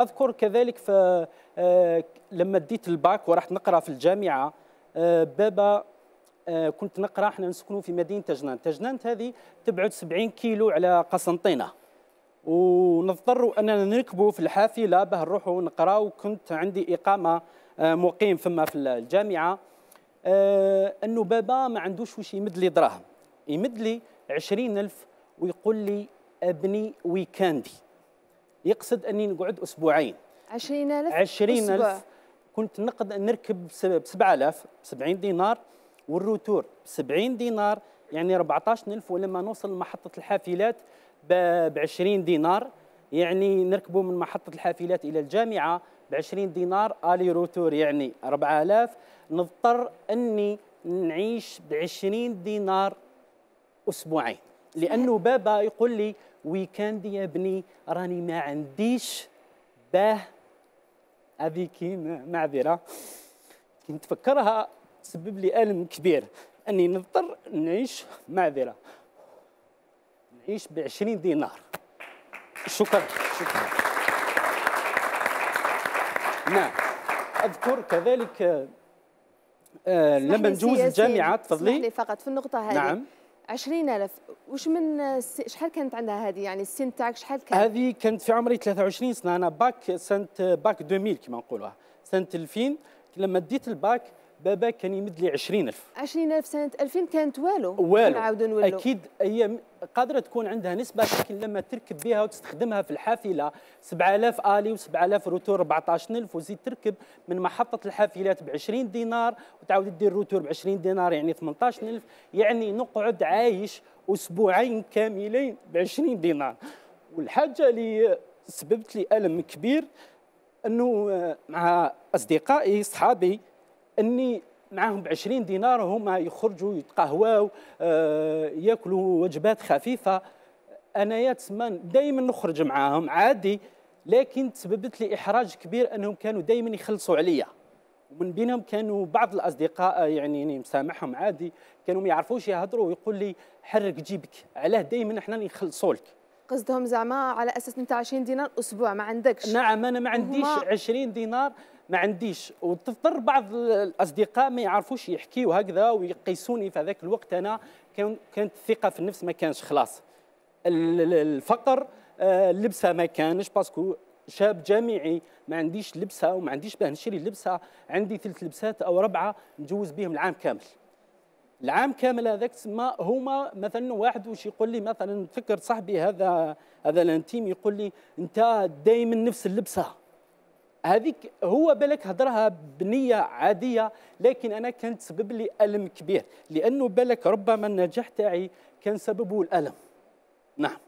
اذكر كذلك في آه، لما ديت الباك ورحت نقرا في الجامعه آه، بابا آه، كنت نقرا احنا نسكنوا في مدينه تجنانت تجنانت هذه تبعد 70 كيلو على قسنطينه ونضطر اننا نركبوا في الحافله باه نروحوا نقراوا كنت عندي اقامه مقيم فما في الجامعه انه بابا ما عندوش واش يمد لي دراهم يمد لي 20000 ويقول لي ابني ويكاندي يقصد اني نقعد اسبوعين 20000 20000 كنت نقد نركب ب 7000 ب 70 دينار والروتور ب 70 دينار يعني 14000 ولما نوصل لمحطه الحافلات ب 20 دينار يعني نركبوا من محطه الحافلات الى الجامعه ب 20 دينار الي روتور يعني 4000 نضطر اني نعيش ب 20 دينار اسبوعين لانه بابا يقول لي ويكاند يا بني راني ما عنديش باه هذيك معذره كي نتفكرها تسبب لي الم كبير اني نضطر نعيش معذره نعيش ب 20 دينار شكرا شكرا نعم اذكر كذلك آه لما نجوز الجامعه تفضلي فقط في النقطه هذه نعم عشرين ألف وش من شحال كانت عندها هذه يعني السن تاعك شحال كانت؟ هذه كانت في عمري 23 سنه انا باك سنه باك 2000 كما نقولوها سنه 2000 لما ديت الباك بابا كان يمد لي 20000 20000 سنه 2000 كانت والو والو نعاودوا نولوا اكيد هي قادره تكون عندها نسبه لكن لما تركب بها وتستخدمها في الحافله 7000 الي و7000 روتور 14000 وزيد تركب من محطه الحافلات ب 20 دينار وتعاود دير روتور ب 20 دينار يعني 18000 يعني نقعد عايش اسبوعين كاملين ب 20 دينار والحاجه اللي سببت لي الم كبير انه آه، مع اصدقائي صحابي اني معاهم ب 20 دينار هما يخرجوا يتقهواوا آه ياكلوا وجبات خفيفه انايا تسمان دائما نخرج معاهم عادي لكن تسببت لي احراج كبير انهم كانوا دائما يخلصوا عليا ومن بينهم كانوا بعض الاصدقاء آه، يعني مسامحهم عادي كانوا ما يعرفوش يهضروا ويقول لي حرك جيبك علاه دائما احنا نخلصوا لك قصدهم زعما على اساس انت 20 دينار اسبوع ما عندكش نعم انا ما عنديش 20 دينار ما عنديش وتضطر بعض الاصدقاء ما يعرفوش يحكيوا هكذا ويقيسوني في هذاك الوقت انا كانت الثقه في النفس ما كانش خلاص الفقر آه، اللبسه ما كانش باسكو شاب جامعي ما عنديش لبسه وما عنديش باه نشري لبسه عندي ثلاث لبسات او ربعه نجوز بهم العام كامل العام كامل هذاك تسمى هما مثلا واحد واش يقول لي مثلا فكر صاحبي هذا هذا الانتيم يقول لي انت دائما نفس اللبسه هذيك هو بالك هضرها بنيه عاديه لكن انا كانت سبب لي الم كبير لانه بالك ربما النجاح تاعي كان سببه الالم نعم